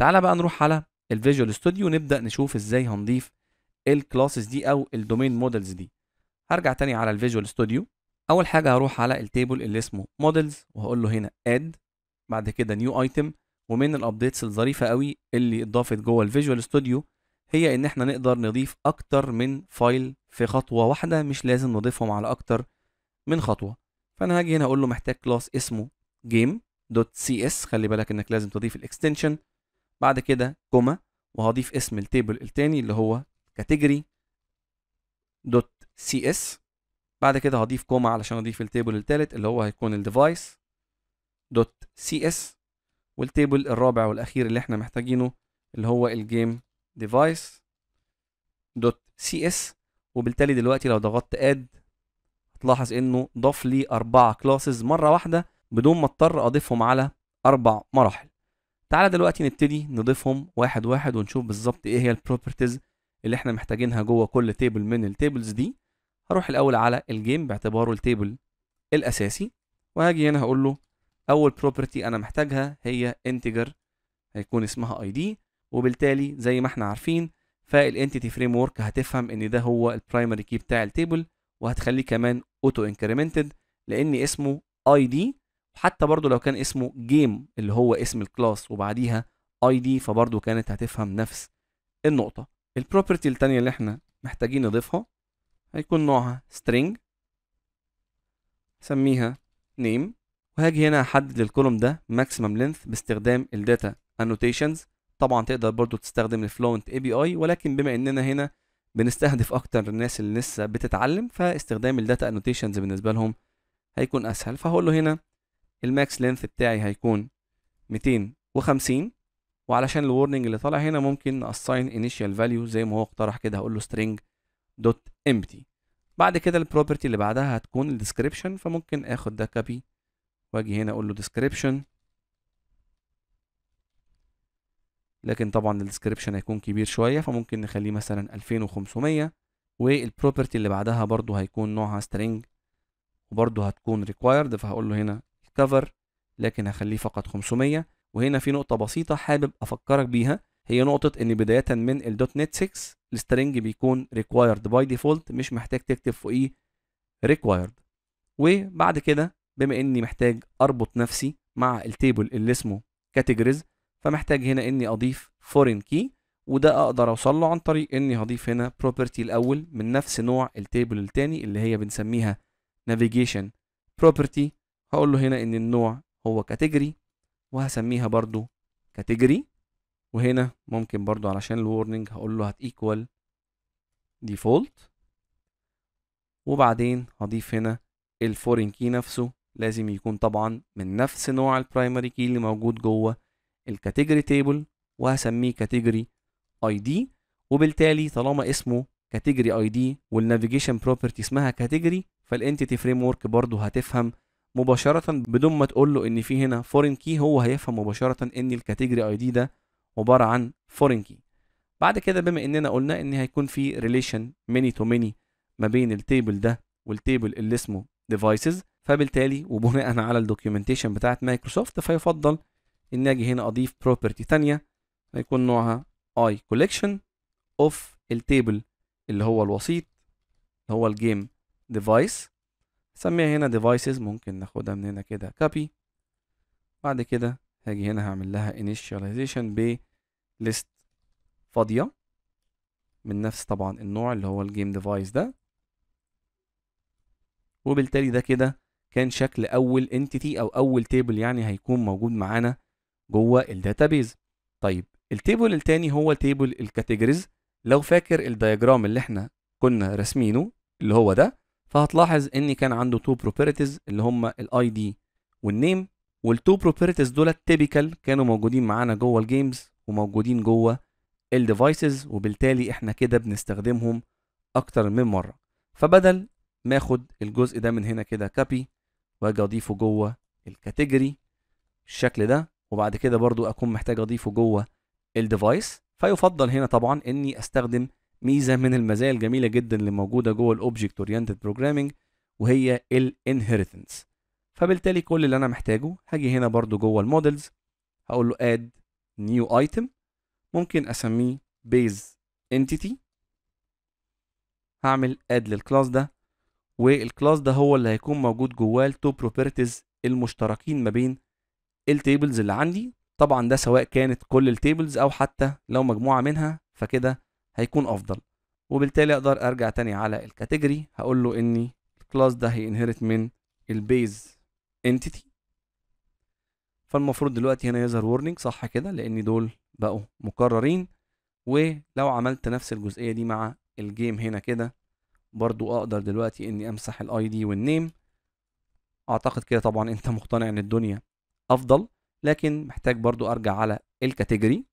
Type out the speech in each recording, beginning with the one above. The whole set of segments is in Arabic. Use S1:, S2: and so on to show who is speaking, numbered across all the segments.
S1: تعالى بقى نروح على الفيجوال ستوديو نبدا نشوف ازاي هنضيف الكلاسز دي او الدومين مودلز دي هرجع تاني على الفيجوال ستوديو اول حاجه هروح على التيبل اللي اسمه مودلز وهقول له هنا اد بعد كده نيو ايتم ومن الابديتس الظريفه قوي اللي اضافت جوه الفيجوال ستوديو هي ان احنا نقدر نضيف اكتر من فايل في خطوه واحده مش لازم نضيفهم على اكتر من خطوه فانا هاجي هنا اقول له محتاج كلاس اسمه game.cs خلي بالك انك لازم تضيف الاكستنشن بعد كده كوما وهضيف اسم التيبل التاني اللي هو كاتيجري دوت سي اس بعد كده هضيف كوما علشان اضيف التيبل التالت اللي هو هيكون الديفايس دوت سي اس والتيبل الرابع والاخير اللي احنا محتاجينه اللي هو الجيم ديفايس دوت سي اس وبالتالي دلوقتي لو ضغطت اد هتلاحظ انه ضاف لي اربعه كلاسز مره واحده بدون ما اضطر اضيفهم على اربع مراحل تعالى دلوقتي نبتدي نضيفهم واحد واحد ونشوف بالظبط ايه هي البروبرتيز اللي احنا محتاجينها جوه كل تيبل من التيبلز دي هروح الاول على الجيم باعتباره التيبل الاساسي وهاجي هنا هقول له اول بروبرتي انا محتاجها هي انتجر هيكون اسمها اي دي وبالتالي زي ما احنا عارفين فالانتيتي فريم ورك هتفهم ان ده هو البرايمري كي بتاع التيبل وهتخليه كمان اوتو انكريمنتد لان اسمه اي دي حتى برضو لو كان اسمه جيم اللي هو اسم الكلاس وبعديها اي دي فبرضو كانت هتفهم نفس النقطة البروبرتي التانية اللي احنا محتاجين نضيفها هيكون نوعها string سميها name وهاجي هنا احدد الكولوم ده maximum length باستخدام الداتا annotations طبعا تقدر برضو تستخدم الفلوينت اي بي اي ولكن بما اننا هنا بنستهدف اكتر الناس اللي لسه بتتعلم فاستخدام الداتا انوتيشنز بالنسبه لهم هيكون اسهل فهقول له هنا الماكس لينث بتاعي هيكون 250 وعلشان الورنينج اللي طالع هنا ممكن اساين انيشال فاليو زي ما هو اقترح كده هقول له string دوت امبتي بعد كده البروبرتي اللي بعدها هتكون الديسكريبشن فممكن اخد ده كابي واجي هنا اقول له description لكن طبعا الديسكريبشن هيكون كبير شويه فممكن نخليه مثلا 2500 والبروبرتي اللي بعدها برضو هيكون نوعها string وبرضو هتكون required فهقول له هنا كفر لكن هخليه فقط 500 وهنا في نقطة بسيطة حابب أفكرك بيها هي نقطة إن بداية من الدوت نت 6 السترنج بيكون required by default مش محتاج تكتب فوقيه e، required وبعد كده بما إني محتاج أربط نفسي مع التيبل اللي اسمه categories فمحتاج هنا إني أضيف foreign key وده أقدر أوصل له عن طريق إني هضيف هنا property الأول من نفس نوع التيبل التاني اللي هي بنسميها navigation property هقول له هنا ان النوع هو كاتيجري وهسميها برضو كاتيجري وهنا ممكن برضو علشان الورنينج هقول له هت ايكوال ديفولت وبعدين هضيف هنا الفورين كي نفسه لازم يكون طبعا من نفس نوع البرايمري كي اللي موجود جوه الكاتيجوري تيبل وهسميه كاتيجوري اي دي وبالتالي طالما اسمه كاتيجوري اي دي والنافيجيشن بروبرتي اسمها كاتيجوري فالانتيتي فريم ورك برضه هتفهم مباشره بدون ما تقول له ان في هنا فورين كي هو هيفهم مباشره ان الكاتيجوري اي دي ده عباره عن فورين كي بعد كده بما اننا قلنا ان هيكون في ريليشن ميني تو ميني ما بين التيبل ده والتيبل اللي اسمه ديفايسز فبالتالي وبناء على الدوكيومنتيشن بتاعت مايكروسوفت فيفضل ان اجي هنا اضيف بروبرتي ثانيه هيكون نوعها اي كولكشن اوف التيبل اللي هو الوسيط اللي هو الجيم ديفايس سميها هنا devices ممكن ناخدها من هنا كده copy بعد كده هاجي هنا هعمل لها initialization ب list فاضية من نفس طبعا النوع اللي هو الجيم ديفايس ده وبالتالي ده كده كان شكل اول انتيتي او اول تيبل يعني هيكون موجود معانا جوه الداتابيز طيب التيبل التاني هو تيبل الكاتيجوريز لو فاكر الدياجرام اللي احنا كنا راسمينه اللي هو ده فهتلاحظ ان كان عنده تو بروبرتيز اللي هم الاي دي والنيم والتو بروبرتيز دول تيبيكال كانوا موجودين معانا جوه الجيمز وموجودين جوه الديفايسز وبالتالي احنا كده بنستخدمهم اكتر من مره فبدل ما اخد الجزء ده من هنا كده كابي واجي اضيفه جوه الكاتيجوري بالشكل ده وبعد كده برضو اكون محتاج اضيفه جوه الديفايس فيفضل هنا طبعا اني استخدم ميزه من المزايا الجميله جدا اللي موجوده جوه الاوبجكت اورينتد بروجرامنج وهي الانهيرتنس فبالتالي كل اللي انا محتاجه هاجي هنا برضو جوه المودلز هقول له اد نيو ايتم ممكن اسميه بيز انتيتي هعمل اد للكلاس ده والكلاس ده هو اللي هيكون موجود جواه التو بروبرتيز المشتركين ما بين التيبلز اللي عندي طبعا ده سواء كانت كل التيبلز او حتى لو مجموعه منها فكده هيكون افضل وبالتالي اقدر ارجع تاني على الكاتيجوري هقول له اني الكلاس ده هينهرت من البيز انتيتي فالمفروض دلوقتي هنا يظهر ورنينج صح كده لان دول بقوا مكررين ولو عملت نفس الجزئيه دي مع الجيم هنا كده برضو اقدر دلوقتي اني امسح الاي دي والنيم اعتقد كده طبعا انت مقتنع ان الدنيا افضل لكن محتاج برضو ارجع على الكاتيجوري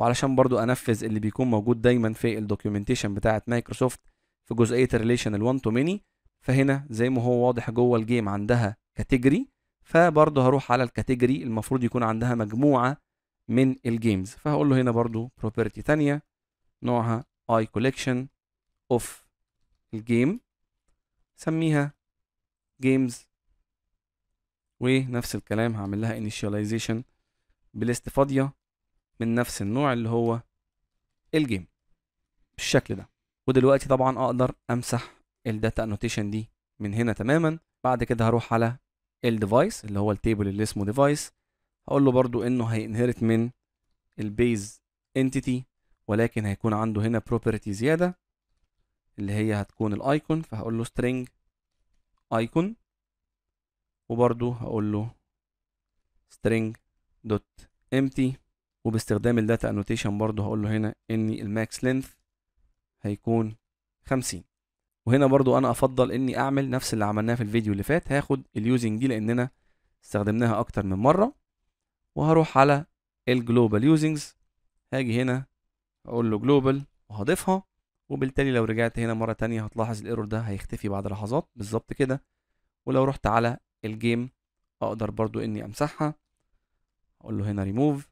S1: وعلشان برضو انفذ اللي بيكون موجود دايما في الدوكيومنتيشن بتاعه مايكروسوفت في جزئيه الريليشن ال1 تو ميني فهنا زي ما هو واضح جوه الجيم عندها كاتيجوري فبرضه هروح على الكاتيجوري المفروض يكون عندها مجموعه من الجيمز فهقول له هنا برضه بروبرتي ثانيه نوعها اي كوليكشن اوف الجيم سميها جيمز ونفس الكلام هعمل لها انيشياليزيشن بليست فاضيه من نفس النوع اللي هو الجيم بالشكل ده ودلوقتي طبعا اقدر امسح الداتا انوتيشن دي من هنا تماما بعد كده هروح على الديفايس اللي هو التيبل اللي اسمه ديفايس هقول له برضو انه هينهرت من البيز انتيتي ولكن هيكون عنده هنا بروبرتي زياده اللي هي هتكون الايكون فهقول له string icon وبرضو هقول له string.empty وباستخدام الداتا انوتيشن برضو هقول له هنا ان الماكس لينث هيكون 50 وهنا برضو انا افضل اني اعمل نفس اللي عملناه في الفيديو اللي فات هاخد اليوزنج دي لاننا استخدمناها اكتر من مره وهروح على الجلوبال يوزنجز هاجي هنا اقول له جلوبال وهضيفها وبالتالي لو رجعت هنا مره تانية هتلاحظ الايرور ده هيختفي بعد لحظات بالظبط كده ولو رحت على الجيم اقدر برضو اني امسحها اقول له هنا ريموف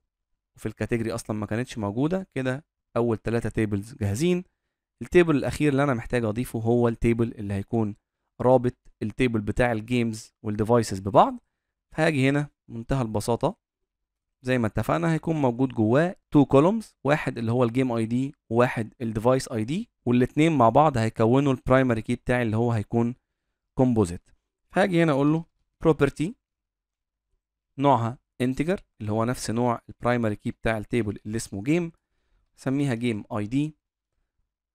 S1: وفي الكاتيجوري اصلا ما كانتش موجوده كده اول ثلاثه تيبلز جاهزين التيبل الاخير اللي انا محتاج اضيفه هو التيبل اللي هيكون رابط التيبل بتاع الجيمز والديفايسز ببعض هاجي هنا منتهى البساطه زي ما اتفقنا هيكون موجود جواه تو كولومز واحد اللي هو الجيم اي دي وواحد الديفايس اي دي والاثنين مع بعض هيكونوا البرايمري كي بتاعي اللي هو هيكون كومبوزيت هاجي هنا اقول له بروبرتي نوعها انتجر اللي هو نفس نوع البرايمري كي بتاع التيبل اللي اسمه جيم سميها جيم اي دي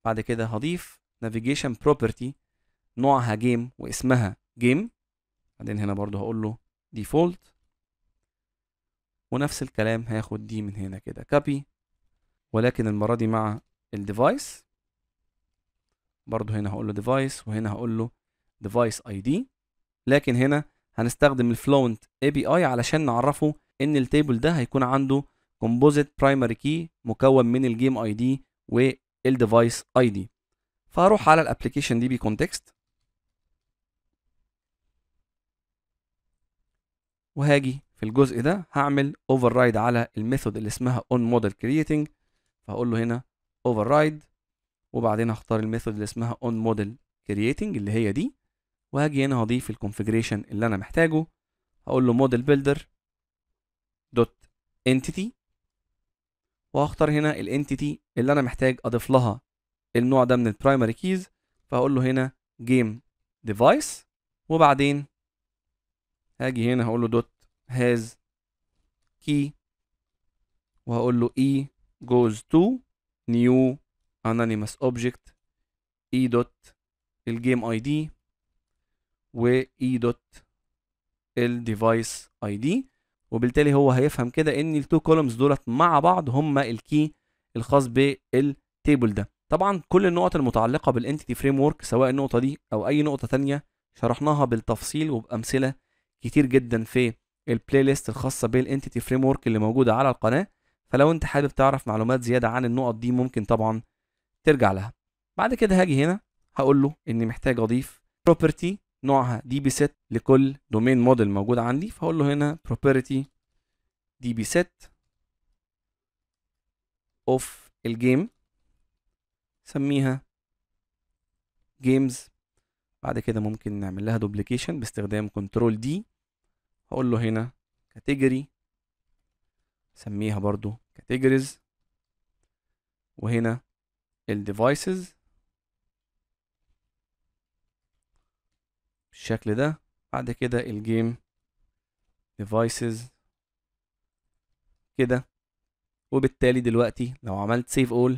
S1: بعد كده هضيف نافيجيشن بروبرتي نوعها جيم واسمها جيم بعدين هنا برضو هقول له ديفولت ونفس الكلام هاخد دي من هنا كده كابي ولكن المرة دي مع الديفايس برضو هنا هقول له ديفايس وهنا هقول له ديفايس اي دي لكن هنا هنستخدم الفلونت اي بي اي علشان نعرفه ان التيبل ده هيكون عنده كومبوزيت برايمري كي مكون من الجيم اي دي والديفايس اي دي فهروح على الابلكيشن دي بي كونتكست وهاجي في الجزء ده هعمل اوفر رايد على الميثود اللي اسمها اون موديل كرييتنج فهقول له هنا اوفر رايد وبعدين هختار الميثود اللي اسمها اون موديل كرييتنج اللي هي دي وهاجي هنا هضيف الكونفيجريشن اللي انا محتاجه هقول له موديل بيلدر دوت انتيتي وهختار هنا الانتيتي اللي انا محتاج اضيف لها النوع ده من البرايمري كيز فهقول له هنا جيم ديفايس وبعدين هاجي هنا هقول له دوت هاز كي وهقول له e goes to new anonymous object اي دوت الجيم اي دي واي دوت الديفايس اي دي وبالتالي هو هيفهم كده ان التو كولومز دولت مع بعض هما الكي الخاص بالتيبل ده طبعا كل النقط المتعلقه بالانتيتي فريم ورك سواء النقطه دي او اي نقطه ثانيه شرحناها بالتفصيل وبامثله كتير جدا في البلاي ليست الخاصه بالانتيتي فريم ورك اللي موجوده على القناه فلو انت حابب تعرف معلومات زياده عن النقط دي ممكن طبعا ترجع لها بعد كده هاجي هنا هقول له اني محتاج اضيف بروبرتي نوعها دي بي سيت لكل دومين موديل موجود عندي فهقول له هنا بروبرتي دي بي سيت اوف الجيم سميها جيمز بعد كده ممكن نعمل لها دوبليكيشن باستخدام كنترول دي هقول له هنا كاتيجوري سميها برضو كاتيجوريز وهنا الديفايسز بالشكل ده بعد كده الجيم ديفايسز كده وبالتالي دلوقتي لو عملت سيف اول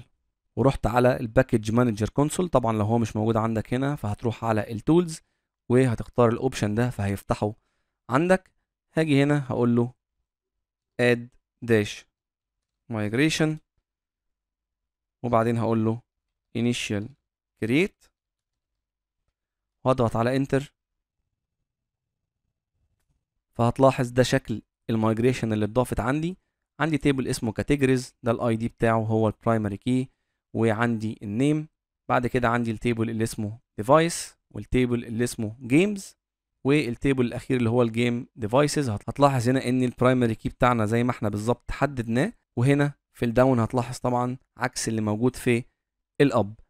S1: ورحت على الباكج مانجر كونسول طبعا لو هو مش موجود عندك هنا فهتروح على التولز وهتختار الاوبشن ده فهيفتحه عندك هاجي هنا هقول له اد داش مايجريشن وبعدين هقول له initial create واضغط على انتر فهتلاحظ ده شكل المايجريشن اللي اتضافت عندي عندي تيبل اسمه كاتيجوريز ده الاي دي بتاعه هو البرايمري كي وعندي النيم بعد كده عندي التيبل اللي اسمه ديفايس والتيبل اللي اسمه جيمز والتيبل الاخير اللي هو الجيم ديفايسز هتلاحظ هنا ان البرايمري كي بتاعنا زي ما احنا بالظبط حددناه وهنا في الداون هتلاحظ طبعا عكس اللي موجود في الاب